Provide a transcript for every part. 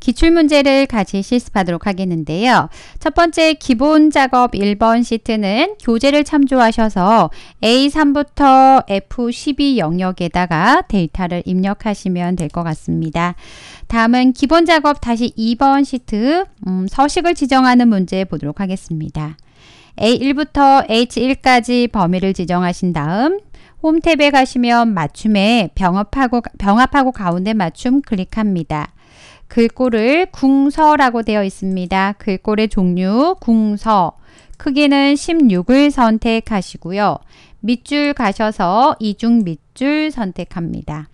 기출문제를 같이 실습하도록 하겠는데요. 첫 번째 기본 작업 1번 시트는 교재를 참조하셔서 A3부터 F12 영역에다가 데이터를 입력하시면 될 것 같습니다. 다음은 기본 작업 다시 2번 시트 음, 서식을 지정하는 문제 보도록 하겠습니다. A1부터 H1까지 범위를 지정하신 다음 홈 탭에 가시면 맞춤에 병합하고, 병합하고 가운데 맞춤 클릭합니다. 글꼴을 궁서라고 되어 있습니다. 글꼴의 종류 궁서 크기는 16을 선택하시고요. 밑줄 가셔서 이중 밑줄 선택합니다.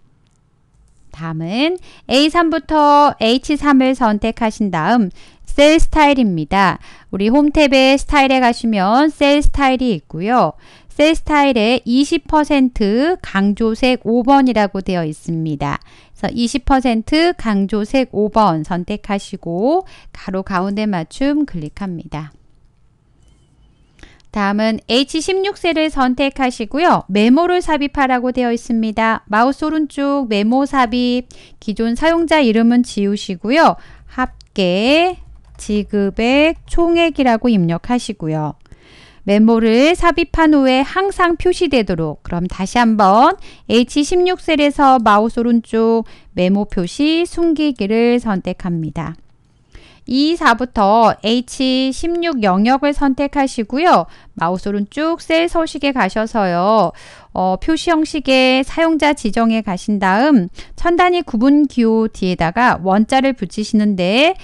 다음은 A3부터 H3을 선택하신 다음 셀 스타일입니다. 우리 홈탭의 스타일에 가시면 셀 스타일이 있고요. 셀 스타일의 20% 강조색 5번이라고 되어 있습니다. 그래서 20% 강조색 5번 선택하시고 가로 가운데 맞춤 클릭합니다. 다음은 H16셀을 선택하시고요. 메모를 삽입하라고 되어 있습니다. 마우스 오른쪽 메모 삽입, 기존 사용자 이름은 지우시고요. 합계, 지급액, 총액이라고 입력하시고요. 메모를 삽입한 후에 항상 표시되도록 그럼 다시 한번 H16셀에서 마우스 오른쪽 메모 표시 숨기기를 선택합니다. 2, 4부터 H16 영역을 선택하시고요. 마우스 오른쪽 셀 서식에 가셔서요. 어, 표시 형식의 사용자 지정에 가신 다음 천단위 구분 기호 뒤에다가 원자를 붙이시는데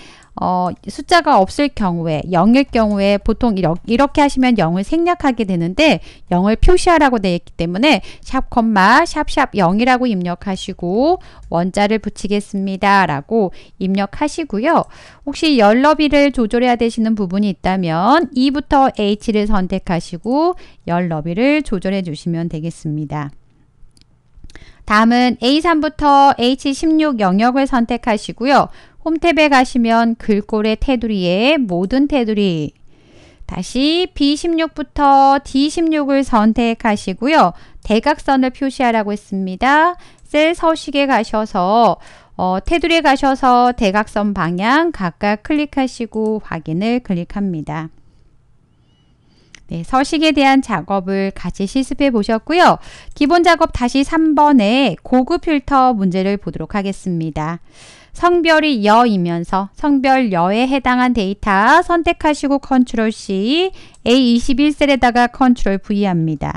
어, 숫자가 없을 경우에 0일 경우에 보통 이렇게 하시면 0을 생략하게 되는데 0을 표시하라고 되어 있기 때문에 샵 콤마 샵샵 0이라고 입력하시고 원자를 붙이겠습니다 라고 입력하시고요 혹시 열너비를 조절해야 되시는 부분이 있다면 E부터 H를 선택하시고 열너비를 조절해 주시면 되겠습니다 다음은 A3부터 H16 영역을 선택하시고요. 홈탭에 가시면 글꼴의 테두리에 모든 테두리 다시 B16부터 D16을 선택하시고요. 대각선을 표시하라고 했습니다. 셀 서식에 가셔서 어, 테두리에 가셔서 대각선 방향 각각 클릭하시고 확인을 클릭합니다. 네, 서식에 대한 작업을 같이 실습해 보셨고요. 기본 작업 다시 3번에 고급 필터 문제를 보도록 하겠습니다. 성별이 여이면서 성별 여에 해당한 데이터 선택하시고 컨트롤 C, A21셀에다가 컨트롤 V 합니다.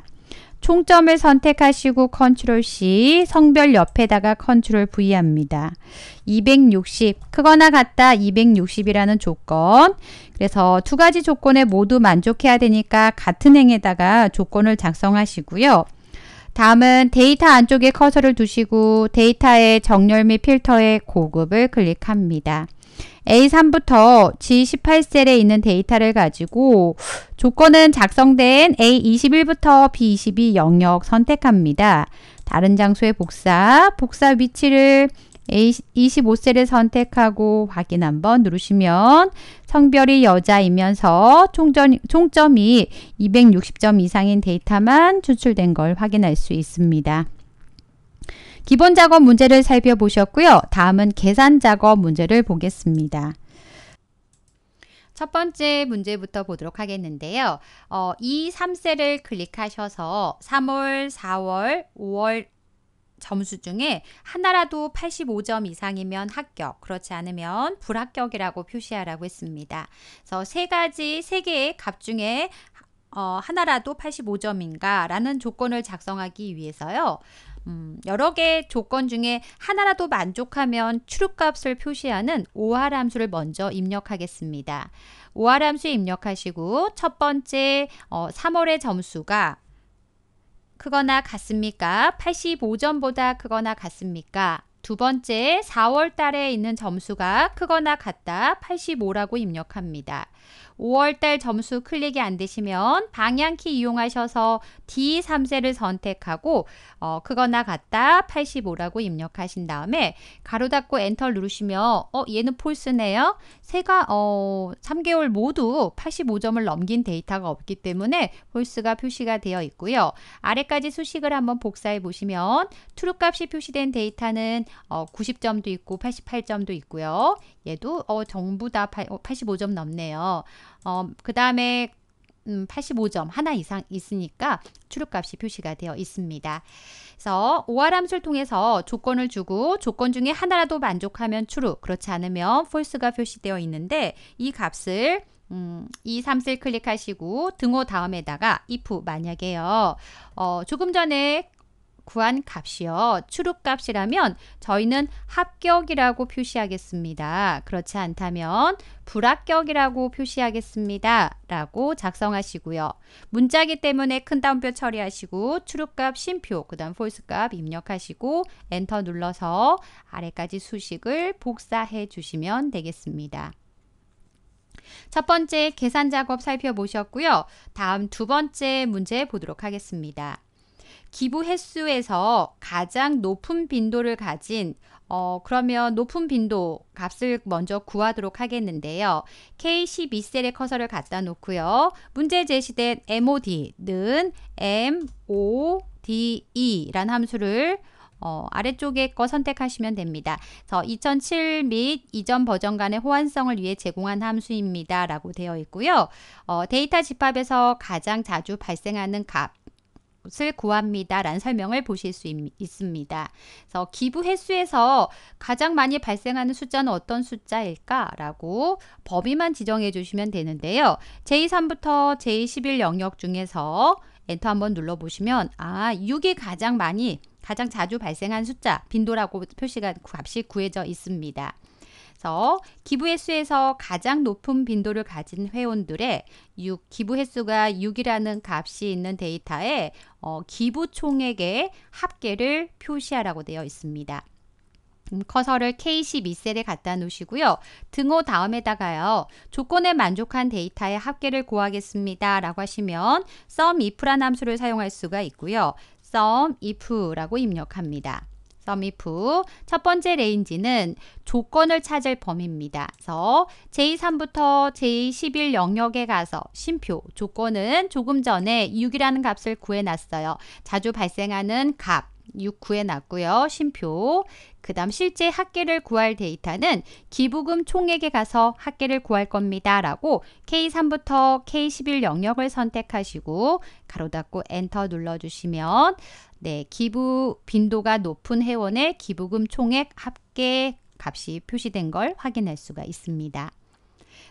총점을 선택하시고 컨트롤 C, 성별 옆에다가 컨트롤 V 합니다. 260, 크거나 같다 260이라는 조건. 그래서 두 가지 조건에 모두 만족해야 되니까 같은 행에다가 조건을 작성하시고요. 다음은 데이터 안쪽에 커서를 두시고 데이터의 정렬 및 필터의 고급을 클릭합니다. A3부터 G18셀에 있는 데이터를 가지고 조건은 작성된 A21부터 B22 영역 선택합니다. 다른 장소의 복사, 복사 위치를 25세를 선택하고 확인 한번 누르시면 성별이 여자이면서 총점, 총점이 260점 이상인 데이터만 추출된 걸 확인할 수 있습니다. 기본 작업 문제를 살펴보셨고요. 다음은 계산 작업 문제를 보겠습니다. 첫 번째 문제부터 보도록 하겠는데요. 어, 이 3셀을 클릭하셔서 3월, 4월, 5월, 점수 중에 하나라도 85점 이상이면 합격, 그렇지 않으면 불합격이라고 표시하라고 했습니다. 그래서 세 가지, 세 개의 값 중에 어, 하나라도 85점인가 라는 조건을 작성하기 위해서요. 음, 여러 개의 조건 중에 하나라도 만족하면 추루값을 표시하는 오할 함수를 먼저 입력하겠습니다. 오할 함수 입력하시고 첫 번째 어, 3월의 점수가 크거나 같습니까? 85점보다 크거나 같습니까? 두 번째, 4월 달에 있는 점수가 크거나 같다 85라고 입력합니다. 5월달 점수 클릭이 안 되시면 방향키 이용하셔서 D3세를 선택하고 어, 그거나 같다 85라고 입력하신 다음에 가로 닫고 엔터 누르시면 어 얘는 폴스네요. 세가어 3개월 모두 85점을 넘긴 데이터가 없기 때문에 폴스가 표시가 되어 있고요. 아래까지 수식을 한번 복사해 보시면 트루 값이 표시된 데이터는 어, 90점도 있고 88점도 있고요. 얘도 어 전부 다 85점 어, 넘네요. 어, 그 다음에 음, 85점 하나 이상 있으니까 출력값이 표시가 되어 있습니다. 그래서 오화함수를 통해서 조건을 주고 조건 중에 하나라도 만족하면 true, 그렇지 않으면 false가 표시되어 있는데 이 값을 음, 2, 3셀 클릭하시고 등호 다음에다가 if 만약에요. 어, 조금 전에 구한 값이요. 출입값이라면 저희는 합격이라고 표시하겠습니다. 그렇지 않다면 불합격이라고 표시하겠습니다. 라고 작성하시고요. 문자기 때문에 큰 따옴표 처리하시고 출입값 심표, 그 다음 폴스값 입력하시고 엔터 눌러서 아래까지 수식을 복사해 주시면 되겠습니다. 첫 번째 계산 작업 살펴보셨고요. 다음 두 번째 문제 보도록 하겠습니다. 기부 횟수에서 가장 높은 빈도를 가진 어, 그러면 높은 빈도 값을 먼저 구하도록 하겠는데요. k 1 2셀의 커서를 갖다 놓고요. 문제 제시된 MOD는 MODE라는 함수를 어, 아래쪽에 거 선택하시면 됩니다. 그래서 2007 및 이전 버전 간의 호환성을 위해 제공한 함수입니다. 라고 되어 있고요. 어, 데이터 집합에서 가장 자주 발생하는 값 것을 구합니다라는 설명을 보실 수 있, 습니다 그래서 기부 횟수에서 가장 많이 발생하는 숫자는 어떤 숫자일까라고 범위만 지정해 주시면 되는데요. 제3부터 제11 영역 중에서 엔터 한번 눌러보시면 아 6이 가장 많이 가장 자주 발생한 숫자 빈도라고 표시가 값이 구해져 있습니다. 그래서 기부 횟수에서 가장 높은 빈도를 가진 회원들의 6, 기부 횟수가 6이라는 값이 있는 데이터에 어, 기부 총액의 합계를 표시하라고 되어 있습니다. 음, 커서를 K12셀에 갖다 놓으시고요. 등호 다음에다가요. 조건에 만족한 데이터의 합계를 구하겠습니다. 라고 하시면 sum if란 함수를 사용할 수가 있고요. sum if라고 입력합니다. 썸이 f 첫 번째 레인지는 조건을 찾을 범위입니다. 그래서 J3부터 J11 영역에 가서 심표 조건은 조금 전에 6이라는 값을 구해놨어요. 자주 발생하는 값 6, 9에 놨고요 심표. 그 다음 실제 학계를 구할 데이터는 기부금 총액에 가서 학계를 구할 겁니다. 라고 K3부터 K11 영역을 선택하시고 가로 닫고 엔터 눌러주시면 네 기부 빈도가 높은 회원의 기부금 총액 합계 값이 표시된 걸 확인할 수가 있습니다.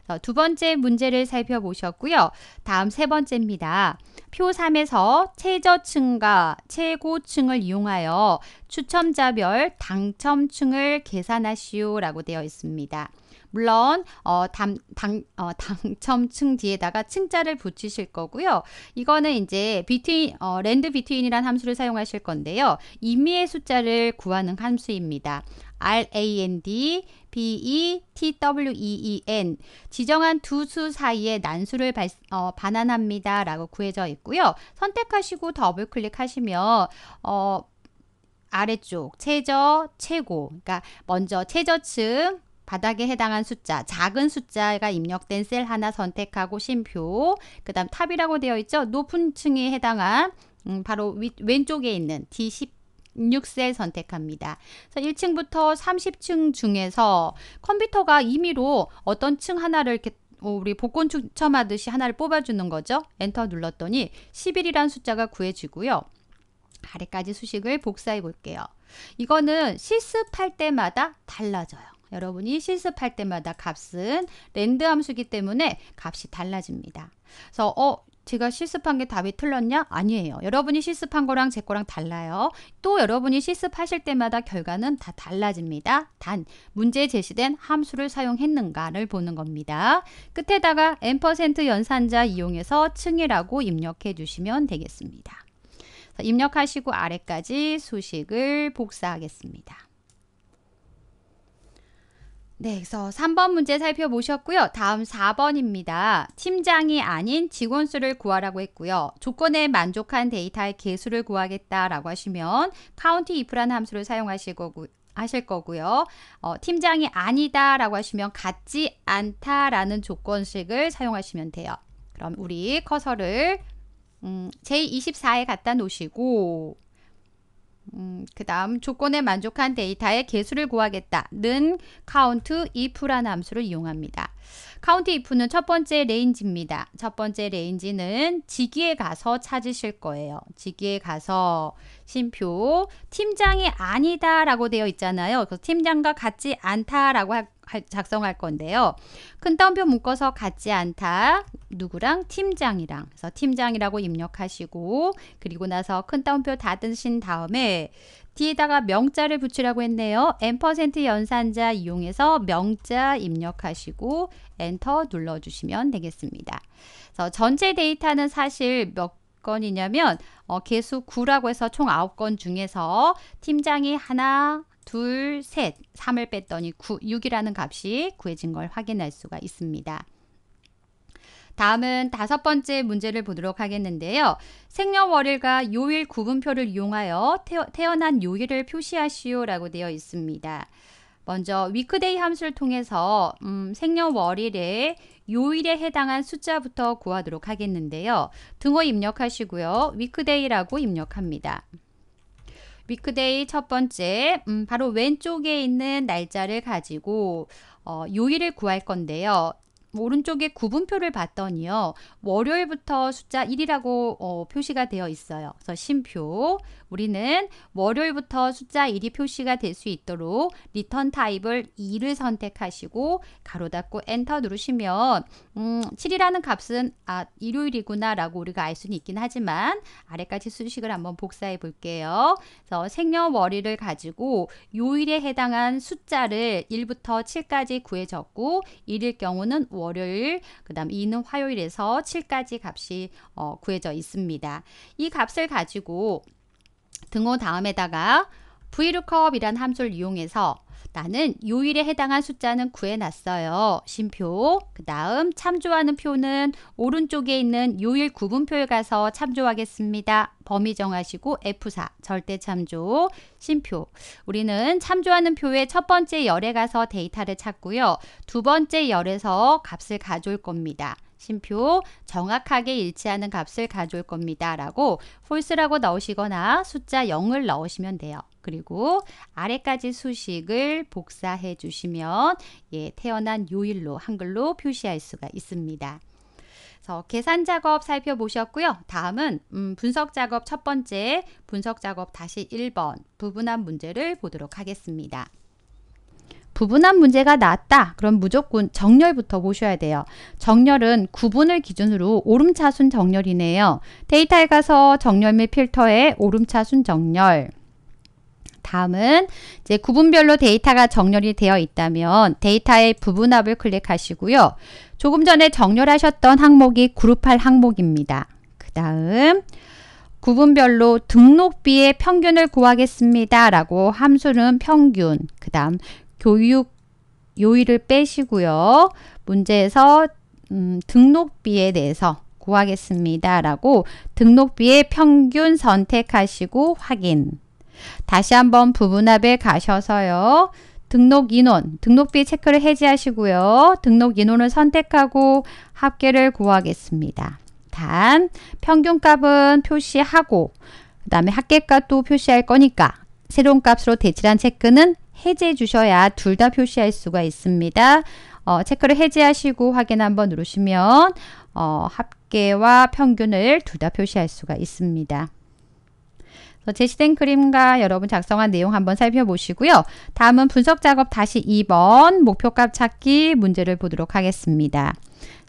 어, 두 번째 문제를 살펴보셨고요. 다음 세 번째입니다. 표 3에서 최저층과 최고층을 이용하여 추첨자별 당첨층을 계산하시오라고 되어 있습니다. 물론 어, 당, 당, 어, 당첨층 뒤에다가 층자를 붙이실 거고요. 이거는 이제 비트인, 어, 랜드 비트인이란 함수를 사용하실 건데요. 임의의 숫자를 구하는 함수입니다. RAND, BETWEEN 지정한 두 수 사이의 난수를 발, 어, 반환합니다. 라고 구해져 있고요. 선택하시고 더블 클릭하시면 어, 아래쪽 최저, 최고 그러니까 먼저 최저층 바닥에 해당한 숫자, 작은 숫자가 입력된 셀 하나 선택하고 심표, 그 다음 탑이라고 되어 있죠. 높은 층에 해당한 음, 바로 위, 왼쪽에 있는 D10 6셀 선택합니다. 그래서 1층부터 30층 중에서 컴퓨터가 임의로 어떤 층 하나를 이렇게 우리 복권 추첨하듯이 하나를 뽑아주는 거죠. 엔터 눌렀더니 1 1이라는 숫자가 구해지고요. 아래까지 수식을 복사해 볼게요. 이거는 실습할 때마다 달라져요. 여러분이 실습할 때마다 값은 랜드 함수기 때문에 값이 달라집니다. 그래서 어 제가 실습한 게 답이 틀렸냐? 아니에요. 여러분이 실습한 거랑 제 거랑 달라요. 또 여러분이 실습하실 때마다 결과는 다 달라집니다. 단, 문제에 제시된 함수를 사용했는가를 보는 겁니다. 끝에다가 n% 연산자 이용해서 층이라고 입력해 주시면 되겠습니다. 입력하시고 아래까지 수식을 복사하겠습니다. 네, 그래서 3번 문제 살펴보셨고요. 다음 4번입니다. 팀장이 아닌 직원 수를 구하라고 했고요. 조건에 만족한 데이터의 개수를 구하겠다라고 하시면 카운티 이프라는 함수를 사용하실 거고 하실 거고요. 어, 팀장이 아니다라고 하시면 같지 않다라는 조건식을 사용하시면 돼요. 그럼 우리 커서를 음, 제24에 갖다 놓으시고 음, 그 다음 조건에 만족한 데이터의 개수를 구하겠다는 count if라는 함수를 이용합니다. count if는 첫 번째 레인지입니다. 첫 번째 레인지는 직위에 가서 찾으실 거예요. 직위에 가서 심표 팀장이 아니다라고 되어 있잖아요. 그래서 팀장과 같지 않다라고 할 작성할 건데요. 큰 따옴표 묶어서 같지 않다. 누구랑? 팀장이랑. 그래서 팀장이라고 입력하시고 그리고 나서 큰 따옴표 닫으신 다음에 뒤에다가 명자를 붙이라고 했네요. n% 연산자 이용해서 명자 입력하시고 엔터 눌러주시면 되겠습니다. 그래서 전체 데이터는 사실 몇 건이냐면 어, 개수 9라고 해서 총 9건 중에서 팀장이 하나, 둘, 셋, 3을 뺐더니 9, 6이라는 값이 구해진 걸 확인할 수가 있습니다. 다음은 다섯 번째 문제를 보도록 하겠는데요. 생년월일과 요일 구분표를 이용하여 태어, 난 요일을 표시하시오 라고 되어 있습니다. 먼저 위크데이 함수를 통해서 음, 생년월일의 요일에 해당한 숫자부터 구하도록 하겠는데요. 등호 입력하시고요. 위크데이라고 입력합니다. 위크데이 첫 번째, 음, 바로 왼쪽에 있는 날짜를 가지고 어, 요일을 구할 건데요. 오른쪽에 구분표를 봤더니요. 월요일부터 숫자 1이라고 어, 표시가 되어 있어요. 그래서 심표. 우리는 월요일부터 숫자 1이 표시가 될 수 있도록 리턴 타입을 2를 선택하시고 가로 닫고 엔터 누르시면 음, 7이라는 값은 아 일요일이구나 라고 우리가 알 수는 있긴 하지만 아래까지 수식을 한번 복사해 볼게요. 그래서 생년월일을 가지고 요일에 해당한 숫자를 1부터 7까지 구해졌고 1일 경우는 월 월요일, 그 다음 2는 화요일에서 7까지 값이 어, 구해져 있습니다. 이 값을 가지고 등호 다음에다가 v l o o 이란 함수를 이용해서 나는 요일에 해당한 숫자는 구해놨어요. 심표. 그 다음 참조하는 표는 오른쪽에 있는 요일 구분표에 가서 참조하겠습니다. 범위 정하시고 F4 절대 참조 심표 우리는 참조하는 표의 첫 번째 열에 가서 데이터를 찾고요. 두 번째 열에서 값을 가져올 겁니다. 심표 정확하게 일치하는 값을 가져올 겁니다. 라고 false라고 넣으시거나 숫자 0을 넣으시면 돼요. 그리고 아래까지 수식을 복사해 주시면 예, 태어난 요일로 한글로 표시할 수가 있습니다. 그래서 계산 작업 살펴보셨고요. 다음은 음, 분석 작업 첫 번째 분석 작업 다시 1번 부분한 문제를 보도록 하겠습니다. 부분한 문제가 나왔다. 그럼 무조건 정렬부터 보셔야 돼요. 정렬은 구분을 기준으로 오름차순 정렬이네요. 데이터에 가서 정렬 및 필터에 오름차순 정렬 다음은 이제 구분별로 데이터가 정렬이 되어 있다면 데이터의 부분합을 클릭하시고요. 조금 전에 정렬하셨던 항목이 그룹할 항목입니다. 그 다음 구분별로 등록비의 평균을 구하겠습니다. 라고 함수는 평균, 그 다음 교육 요일을 빼시고요. 문제에서 음, 등록비에 대해서 구하겠습니다. 라고 등록비의 평균 선택하시고 확인. 다시 한번 부분합에 가셔서요. 등록 인원, 등록비 체크를 해지하시고요. 등록 인원을 선택하고 합계를 구하겠습니다. 단, 평균값은 표시하고 그 다음에 합계값도 표시할 거니까 새로운 값으로 대체한 체크는 해제해 주셔야 둘 다 표시할 수가 있습니다. 어, 체크를 해제하시고 확인 한번 누르시면 어, 합계와 평균을 둘 다 표시할 수가 있습니다. 제시된 그림과 여러분 작성한 내용 한번 살펴보시고요. 다음은 분석 작업 다시 2번 목표값 찾기 문제를 보도록 하겠습니다.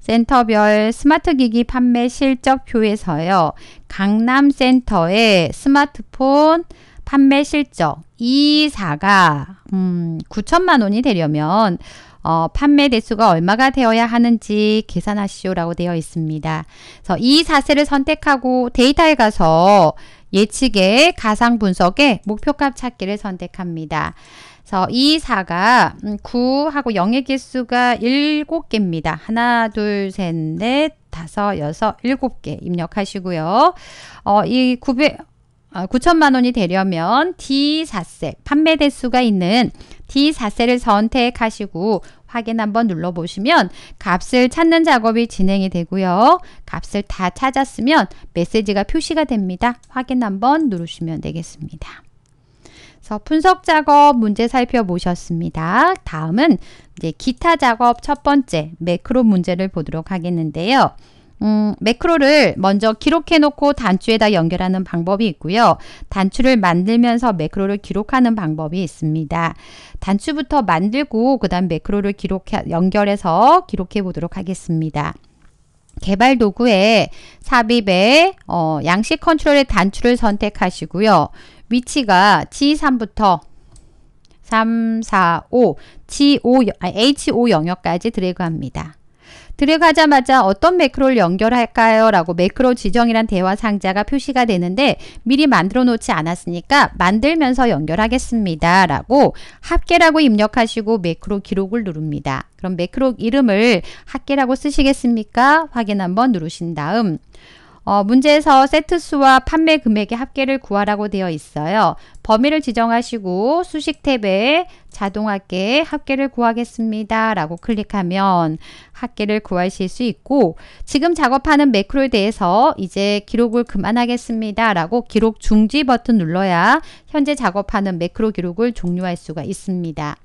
센터별 스마트 기기 판매 실적표에서요. 강남센터의 스마트폰 판매 실적 2 4가 음, 9천만 원이 되려면 어, 판매 대수가 얼마가 되어야 하는지 계산하시오라고 되어 있습니다. 그래서 이 사세를 선택하고 데이터에 가서 예측의 가상 분석의 목표값 찾기를 선택합니다. 그래서 2, 4가 9하고 음, 0의 개수가 7개입니다. 하나, 둘, 셋, 넷, 다섯, 여섯, 일곱 개 입력하시고요. 어, 이 900, 9천만 어, 원이 되려면 D4세, 판매 대수가 있는 D4세를 선택하시고 확인 한번 눌러보시면 값을 찾는 작업이 진행이 되고요. 값을 다 찾았으면 메시지가 표시가 됩니다. 확인 한번 누르시면 되겠습니다. 그래서 분석 작업 문제 살펴보셨습니다. 다음은 이제 기타 작업 첫 번째 매크로 문제를 보도록 하겠는데요. 음, 매크로를 먼저 기록해놓고 단추에다 연결하는 방법이 있고요. 단추를 만들면서 매크로를 기록하는 방법이 있습니다. 단추부터 만들고 그 다음 매크로를 기록 연결해서 기록해 보도록 하겠습니다. 개발 도구에 삽입에 어, 양식 컨트롤의 단추를 선택하시고요. 위치가 G3부터 3, 4, 5, G5, H5 영역까지 드래그합니다. 들어가자마자 어떤 매크로를 연결할까요? 라고 매크로 지정이란 대화 상자가 표시가 되는데 미리 만들어 놓지 않았으니까 만들면서 연결하겠습니다. 라고 합계라고 입력하시고 매크로 기록을 누릅니다. 그럼 매크로 이름을 합계라고 쓰시겠습니까? 확인 한번 누르신 다음 어, 문제에서 세트 수와 판매 금액의 합계를 구하라고 되어 있어요. 범위를 지정하시고 수식 탭에 자동 합계 합계를 구하겠습니다. 라고 클릭하면 합계를 구하실 수 있고 지금 작업하는 매크로에 대해서 이제 기록을 그만하겠습니다. 라고 기록 중지 버튼 눌러야 현재 작업하는 매크로 기록을 종료할 수가 있습니다.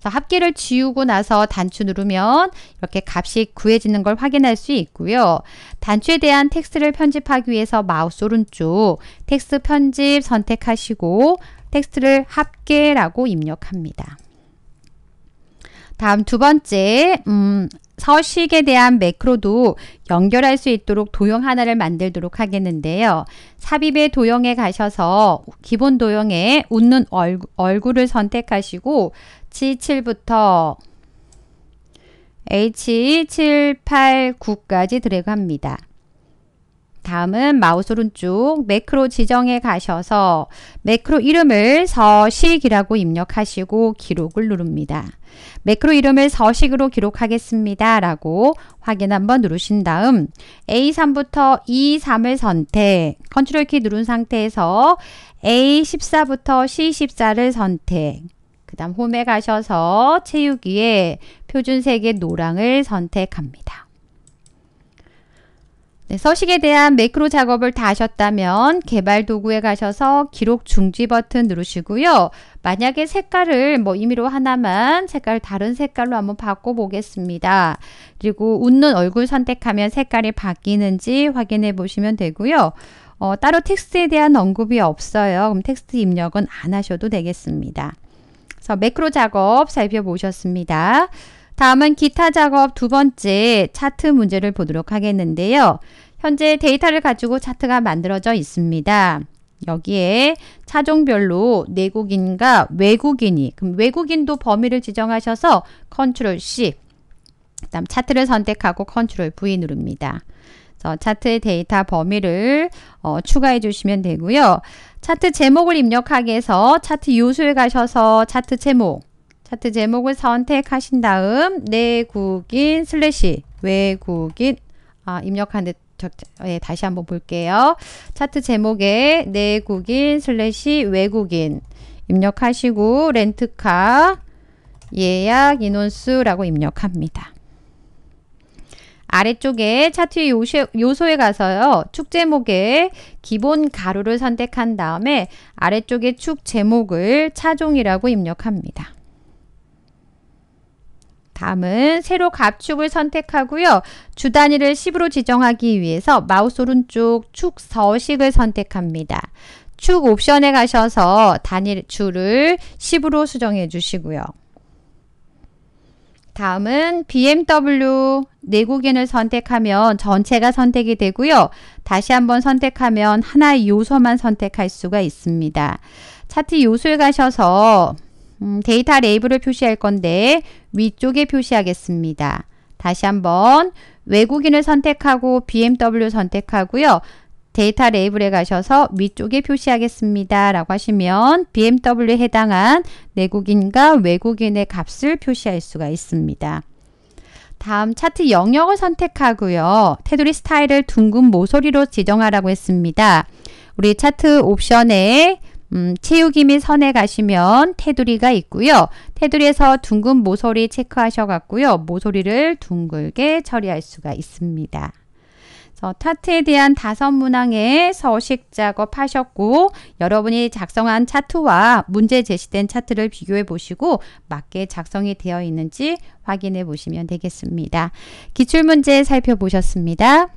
그래서 합계를 지우고 나서 단추 누르면 이렇게 값이 구해지는 걸 확인할 수 있고요. 단추에 대한 텍스트를 편집하기 위해서 마우스 오른쪽 텍스트 편집 선택하시고 텍스트를 합계라고 입력합니다. 다음 두 번째, 음, 서식에 대한 매크로도 연결할 수 있도록 도형 하나를 만들도록 하겠는데요. 삽입의 도형에 가셔서 기본 도형에 웃는 얼굴, 을 선택하시고 G7부터 H789까지 들어갑니다. 다음은 마우스 오른쪽 매크로 지정에 가셔서 매크로 이름을 서식이라고 입력하시고 기록을 누릅니다. 매크로 이름을 서식으로 기록하겠습니다. 라고 확인 한번 누르신 다음 A3부터 E3을 선택 컨트롤 키 누른 상태에서 A14부터 C14를 선택 그 다음 홈에 가셔서 채우기에 표준색의 노랑을 선택합니다. 네, 서식에 대한 매크로 작업을 다 하셨다면 개발 도구에 가셔서 기록 중지 버튼 누르시고요. 만약에 색깔을 뭐 임의로 하나만 색깔 다른 색깔로 한번 바꿔보겠습니다. 그리고 웃는 얼굴 선택하면 색깔이 바뀌는지 확인해 보시면 되고요. 어, 따로 텍스트에 대한 언급이 없어요. 그럼 텍스트 입력은 안 하셔도 되겠습니다. 그 매크로 작업 살펴보셨습니다. 다음은 기타 작업 두 번째 차트 문제를 보도록 하겠는데요. 현재 데이터를 가지고 차트가 만들어져 있습니다. 여기에 차종별로 내국인과 외국인이 그럼 외국인도 범위를 지정하셔서 컨트롤 C 그다음 차트를 선택하고 컨트롤 V 누릅니다. 어, 차트의 데이터 범위를 어, 추가해 주시면 되고요. 차트 제목을 입력하기 해서 차트 요소에 가셔서 차트 제목, 차트 제목을 선택하신 다음 내국인 슬래시 외국인 아, 입력하는데 예, 다시 한번 볼게요. 차트 제목에 내국인 슬래시 외국인 입력하시고 렌트카 예약 인원수라고 입력합니다. 아래쪽에 차트의 요소, 에 가서요. 축 제목에 기본 가로를 선택한 다음에 아래쪽에 축 제목을 차종이라고 입력합니다. 다음은 세로 갑축을 선택하고요. 주 단위를 10으로 지정하기 위해서 마우스 오른쪽 축 서식을 선택합니다. 축 옵션에 가셔서 단위 주를 10으로 수정해 주시고요. 다음은 BMW 내국인을 네 선택하면 전체가 선택이 되고요. 다시 한번 선택하면 하나의 요소만 선택할 수가 있습니다. 차트 요소에 가셔서 음, 데이터 레이블을 표시할 건데 위쪽에 표시하겠습니다. 다시 한번 외국인을 선택하고 BMW 선택하고요. 데이터 레이블에 가셔서 위쪽에 표시하겠습니다. 라고 하시면 BMW에 해당한 내국인과 외국인의 값을 표시할 수가 있습니다. 다음 차트 영역을 선택하고요. 테두리 스타일을 둥근 모서리로 지정하라고 했습니다. 우리 차트 옵션에 음, 채우기 및 선에 가시면 테두리가 있고요. 테두리에서 둥근 모서리 체크하셔갖고요. 모서리를 둥글게 처리할 수가 있습니다. 차트에 대한 다섯 문항의 서식 작업하셨고 여러분이 작성한 차트와 문제 제시된 차트를 비교해 보시고 맞게 작성이 되어 있는지 확인해 보시면 되겠습니다. 기출문제 살펴보셨습니다.